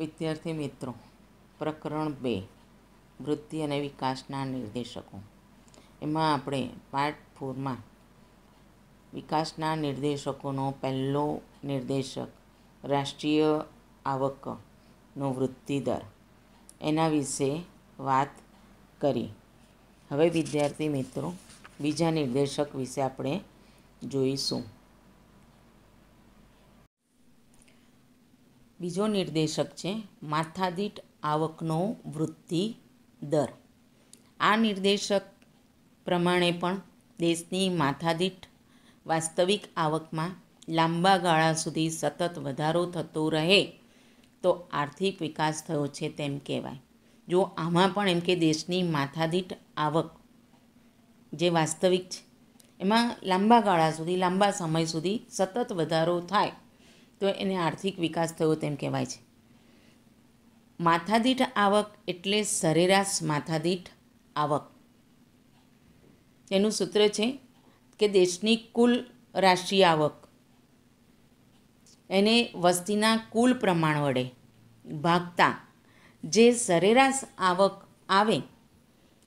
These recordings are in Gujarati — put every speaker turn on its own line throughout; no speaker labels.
વિદ્યાર્થી મિત્રો પ્રકરણ બે વૃદ્ધિ અને વિકાસના નિર્દેશકો એમાં આપણે પાર્ટ ફોરમાં વિકાસના નિર્દેશકોનો પહેલો નિર્દેશક રાષ્ટ્રીય આવકનો વૃદ્ધિ દર એના વિશે વાત કરી હવે વિદ્યાર્થી મિત્રો બીજા નિર્દેશક વિશે આપણે જોઈશું બીજો નિર્દેશક છે માથાદીઠ આવકનો વૃદ્ધિ દર આ નિર્દેશક પ્રમાણે પણ દેશની માથાદીઠ વાસ્તવિક આવકમાં લાંબા ગાળા સુધી સતત વધારો થતો રહે તો આર્થિક વિકાસ થયો છે તેમ કહેવાય જો આમાં પણ એમ કે દેશની માથાદીઠ આવક જે વાસ્તવિક છે એમાં લાંબા ગાળા સુધી લાંબા સમય સુધી સતત વધારો થાય તો એને આર્થિક વિકાસ થયો તેમ કહેવાય છે માથાદીઠ આવક એટલે સરેરાશ માથાદીઠ આવક તેનું સૂત્ર છે કે દેશની કુલ રાષ્ટ્રીય આવક એને વસ્તીના કુલ પ્રમાણ વડે ભાગતા જે સરેરાશ આવક આવે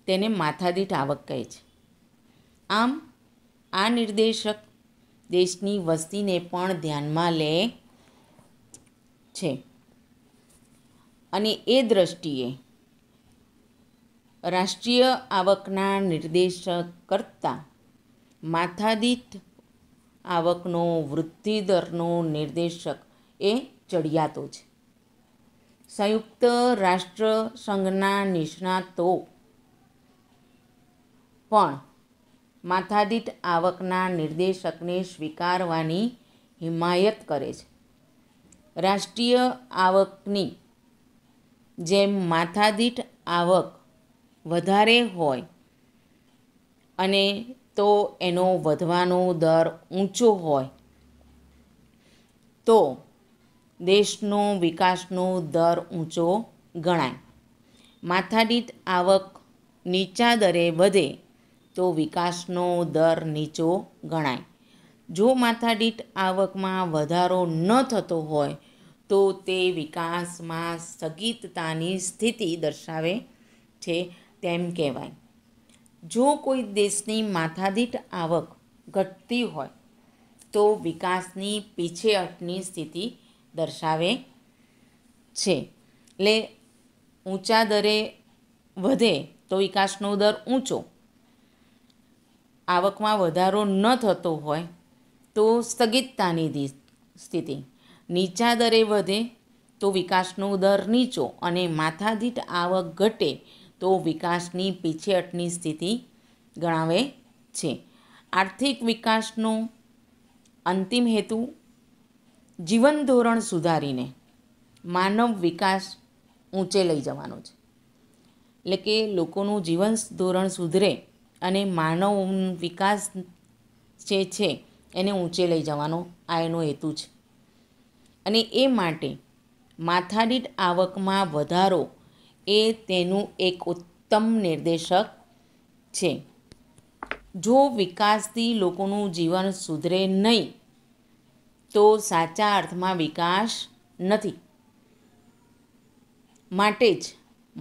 તેને માથાદીઠ આવક કહે છે આમ આ નિર્દેશક દેશની વસ્તીને પણ ધ્યાનમાં લે છે અને એ દ્રષ્ટિએ રાષ્ટ્રીય આવકના નિર્દેશક કરતાં માથાદીઠ આવકનો વૃદ્ધિદરનો નિર્દેશક એ ચડિયાતો છે સંયુક્ત રાષ્ટ્ર સંઘના નિષ્ણાતો પણ માથાદીઠ આવકના નિર્દેશકને સ્વીકારવાની હિમાયત કરે છે રાષ્ટ્રીય આવકની જેમ માથાદીઠ આવક વધારે હોય અને તો એનો વધવાનો દર ઊંચો હોય તો દેશનો વિકાસનો દર ઊંચો ગણાય માથાદીઠ આવક નીચા દરે વધે તો વિકાસનો દર નીચો ગણાય જો માથાદીઠ આવકમાં વધારો ન થતો હોય તો તે વિકાસમાં સ્થગિતતાની સ્થિતિ દર્શાવે છે તેમ કહેવાય જો કોઈ દેશની માથાદીઠ આવક ઘટતી હોય તો વિકાસની પીછેહટની સ્થિતિ દર્શાવે છે એટલે ઊંચા દરે વધે તો વિકાસનો દર ઊંચો આવકમાં વધારો ન થતો હોય તો સ્થગિતતાની સ્થિતિ નીચા દરે વધે તો વિકાસનો દર નીચો અને માથાદીઠ આવક ઘટે તો વિકાસની પીછેહટની સ્થિતિ ગણાવે છે આર્થિક વિકાસનો અંતિમ હેતુ જીવન ધોરણ સુધારીને માનવ વિકાસ ઊંચે લઈ જવાનો છે એટલે કે લોકોનું જીવન ધોરણ સુધરે અને માનવ વિકાસ જે છે એને ઊંચે લઈ જવાનો આ એનો હેતુ છે અને એ માટે માથાદીઠ આવકમાં વધારો એ તેનું એક ઉત્તમ નિર્દેશક છે જો વિકાસથી લોકોનું જીવન સુધરે નહીં તો સાચા અર્થમાં વિકાસ નથી માટે જ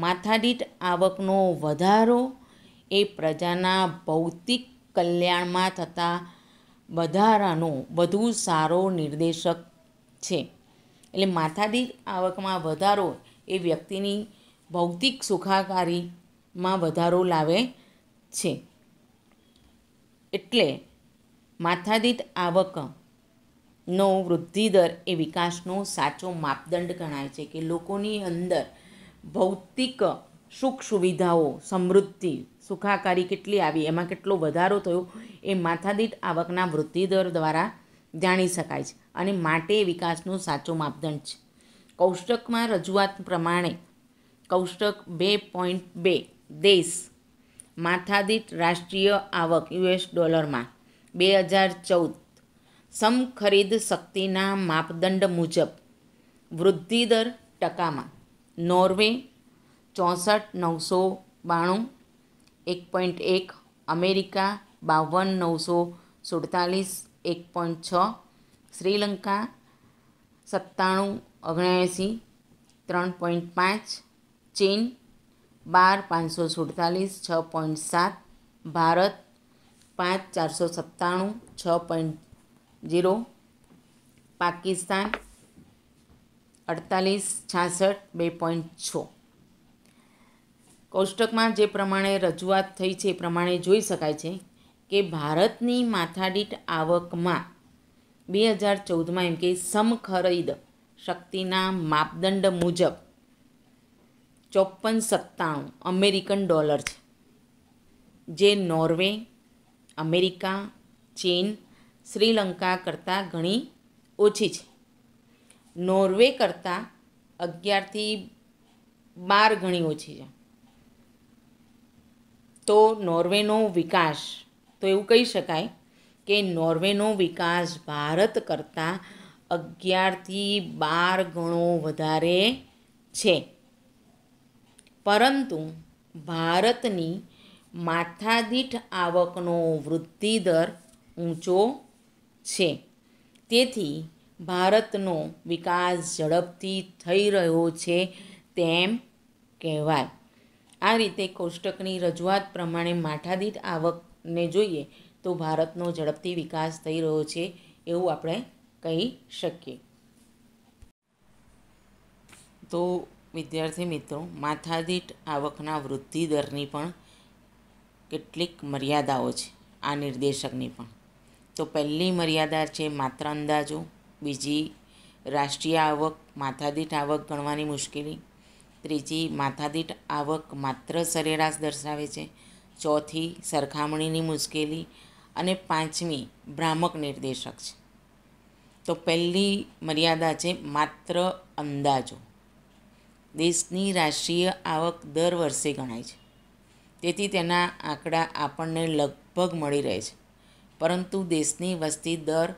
માથાદીઠ આવકનો વધારો એ પ્રજાના ભૌતિક કલ્યાણમાં થતા વધારાનો વધુ સારો નિર્દેશક છે એટલે માથાદીઠ આવકમાં વધારો એ વ્યક્તિની ભૌતિક સુખાકારીમાં વધારો લાવે છે એટલે માથાદીઠ આવકનો વૃદ્ધિ દર એ વિકાસનો સાચો માપદંડ ગણાય છે કે લોકોની અંદર ભૌતિક સુખ સુવિધાઓ સમૃદ્ધિ સુખાકારી કેટલી આવી એમાં કેટલો વધારો થયો એ માથાદીઠ આવકના વૃદ્ધિ દર દ્વારા જાણી શકાય છે અને માટે વિકાસનું સાચો માપદંડ છે કૌષ્ટકમાં રજૂઆત પ્રમાણે કૌષ્ટક બે પોઈન્ટ બે દેશ માથાદીઠ રાષ્ટ્રીય આવક યુએસ ડોલરમાં બે હજાર ચૌદ સમખરીદ શક્તિના માપદંડ મુજબ વૃદ્ધિ દર ટકામાં નોર્વે ચોસઠ નવસો બાણું એક પોઈન્ટ એક અમેરિકા બાવન નવસો સુડતાલીસ એક પોઈન્ટ છ શ્રીલંકા સત્તાણું ઓગણએંસી ત્રણ પોઈન્ટ પાંચ ચીન બાર પાંચસો સુડતાલીસ છ પોઈન્ટ સાત ભારત પાંચ ચારસો સત્તાણું છ પોઈન્ટ જીરો પાકિસ્તાન અડતાલીસ છાસઠ બે પોઈન્ટ છ કોષ્ટકમાં જે પ્રમાણે રજૂઆત થઈ છે એ પ્રમાણે જોઈ શકાય છે કે ભારતની માથાદીઠ આવકમાં બે હજાર ચૌદમાં એમ કે સમખરીદ શક્તિના માપદંડ મુજબ ચોપન સત્તાણું અમેરિકન ડોલર છે જે નોર્વે અમેરિકા ચીન શ્રીલંકા કરતાં ઘણી ઓછી છે નોર્વે કરતાં અગિયારથી બાર ઘણી ઓછી છે તો નોર્વેનો વિકાસ તો એવું કહી શકાય કે નોર્વેનો વિકાસ ભારત કરતાં અગિયારથી બાર ગણો વધારે છે પરંતુ ભારતની માથાદીઠ આવકનો વૃદ્ધિ દર ઊંચો છે તેથી ભારતનો વિકાસ ઝડપથી થઈ રહ્યો છે તેમ કહેવાય આ રીતે કોષ્ટકની રજૂઆત પ્રમાણે માથાદીઠ આવકને જોઈએ તો ભારતનો ઝડપથી વિકાસ થઈ રહ્યો છે એવું આપણે કહી શકીએ તો વિદ્યાર્થી મિત્રો માથાદીઠ આવકના વૃદ્ધિ દરની પણ કેટલીક મર્યાદાઓ છે આ નિર્દેશકની પણ તો પહેલી મર્યાદા છે માત્ર અંદાજો બીજી રાષ્ટ્રીય આવક માથાદીઠ આવક ગણવાની મુશ્કેલી ત્રીજી માથાદીઠ આવક માત્ર સરેરાશ દર્શાવે છે ચોથી સરખામણીની મુશ્કેલી અને પાંચમી ભ્રામક નિર્દેશક છે તો પહેલી મર્યાદા છે માત્ર અંદાજો દેશની રાષ્ટ્રીય આવક દર વર્ષે ગણાય છે તેથી તેના આંકડા આપણને લગભગ મળી રહે છે પરંતુ દેશની વસ્તી દર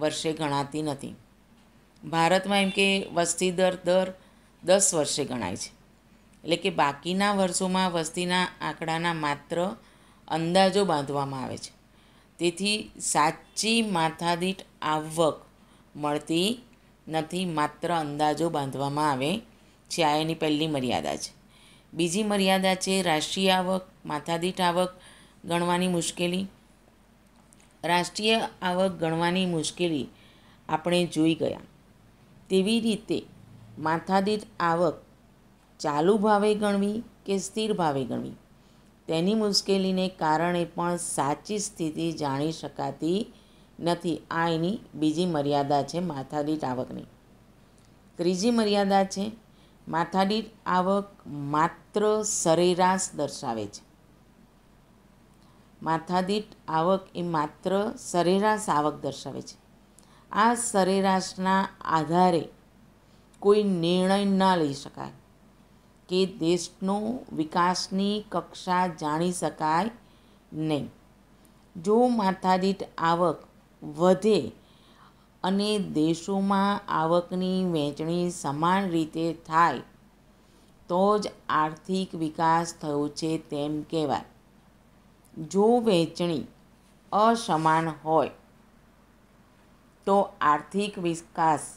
વર્ષે ગણાતી નથી ભારતમાં એમ કે વસ્તી દર દર દસ વર્ષે ગણાય છે એટલે કે બાકીના વર્ષોમાં વસ્તીના આંકડાના માત્ર અંદાજો બાંધવામાં આવે છે તેથી સાચી માથાદીઠ આવક મળતી નથી માત્ર અંદાજો બાંધવામાં આવે છે આ એની પહેલી મર્યાદા છે બીજી મર્યાદા છે રાષ્ટ્રીય આવક માથાદીઠ આવક ગણવાની મુશ્કેલી રાષ્ટ્રીય આવક ગણવાની મુશ્કેલી આપણે જોઈ ગયા તેવી રીતે માથાદીઠ આવક ચાલુ ભાવે ગણવી કે સ્થિર ભાવે ગણવી તેની મુશ્કેલીને કારણે પણ સાચી સ્થિતિ જાણી શકાતી નથી આ એની બીજી મર્યાદા છે માથાદીઠ આવકની ત્રીજી મર્યાદા છે માથાદીઠ આવક માત્ર સરેરાશ દર્શાવે છે માથાદીઠ આવક એ માત્ર સરેરાશ આવક દર્શાવે છે આ સરેરાશના આધારે કોઈ નિર્ણય ન લઈ શકાય કે દેશનો વિકાસની કક્ષા જાણી શકાય નહીં જો માથાદીઠ આવક વધે અને દેશોમાં આવકની વહેંચણી સમાન રીતે થાય તો જ આર્થિક વિકાસ થયો છે તેમ કહેવાય જો વહેંચણી અસમાન હોય તો આર્થિક વિકાસ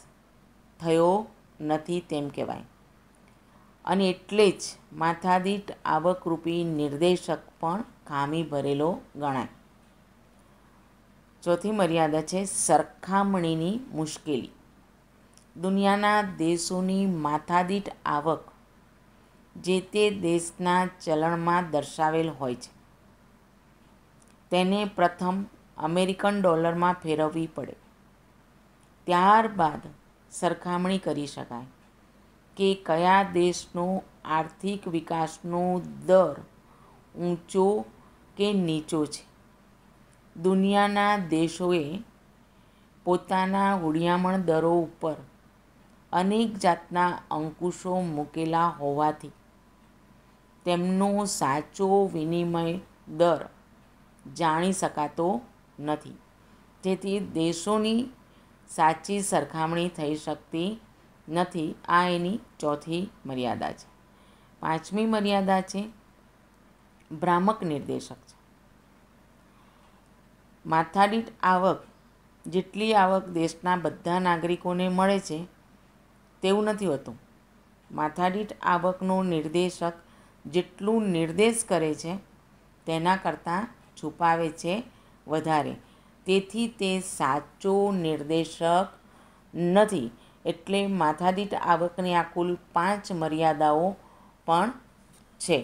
થયો નથી તેમ કહેવાય અને એટલે જ માથાદીઠ આવકરૂપી નિર્દેશક પણ ખામી ભરેલો ગણાય ચોથી મર્યાદા છે સરખામણીની મુશ્કેલી દુનિયાના દેશોની માથાદીઠ આવક જે તે દેશના ચલણમાં દર્શાવેલ હોય છે તેને પ્રથમ અમેરિકન ડોલરમાં ફેરવવી પડે ત્યારબાદ સરખામણી કરી શકાય કે કયા દેશનો આર્થિક વિકાસનો દર ઊંચો કે નીચો છે દુનિયાના દેશોએ પોતાના હુડિયામણ દરો ઉપર અનેક જાતના અંકુશો મૂકેલા હોવાથી તેમનો સાચો વિનિમય દર જાણી શકાતો નથી જેથી દેશોની સાચી સરખામણી થઈ શકતી નથી આ એની ચોથી મર્યાદા છે પાંચમી મર્યાદા છે ભ્રામક નિર્દેશક છે માથાદીઠ આવક જેટલી આવક દેશના બધા નાગરિકોને મળે છે તેવું નથી હોતું માથાદીઠ આવકનો નિર્દેશક જેટલું નિર્દેશ કરે છે તેના કરતાં છુપાવે છે વધારે તેથી તે સાચો નિર્દેશક નથી એટલે માથાદીઠ આવકની આ કુલ પાંચ મર્યાદાઓ પણ છે